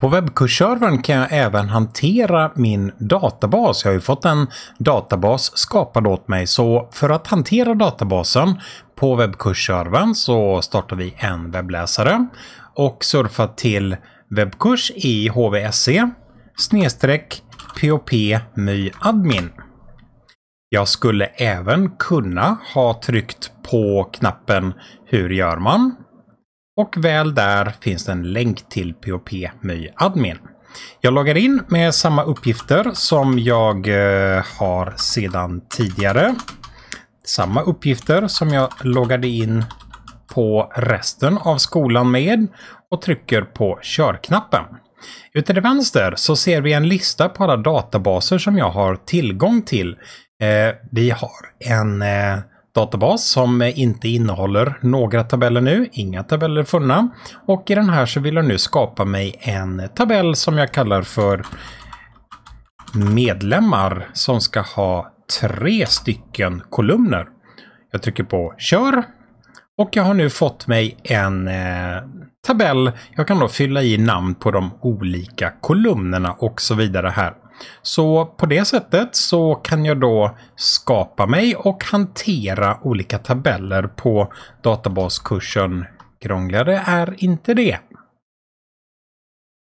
På webbkursservern kan jag även hantera min databas. Jag har ju fått en databas skapad åt mig, så för att hantera databasen på webbkursservern så startar vi en webbläsare och surfar till webbkurs i HVSE snedstreck POP myadmin. Jag skulle även kunna ha tryckt på knappen Hur gör man? Och väl där finns det en länk till POP My Admin. Jag loggar in med samma uppgifter som jag eh, har sedan tidigare. Samma uppgifter som jag loggade in på resten av skolan med och trycker på körknappen. Ute till vänster så ser vi en lista på alla databaser som jag har tillgång till. Eh, vi har en eh, databas som inte innehåller några tabeller nu, inga tabeller funna. Och i den här så vill jag nu skapa mig en tabell som jag kallar för medlemmar som ska ha tre stycken kolumner. Jag trycker på kör och jag har nu fått mig en eh, tabell. Jag kan då fylla i namn på de olika kolumnerna och så vidare här så på det sättet så kan jag då skapa mig och hantera olika tabeller på databaskursen. Krångligare är inte det.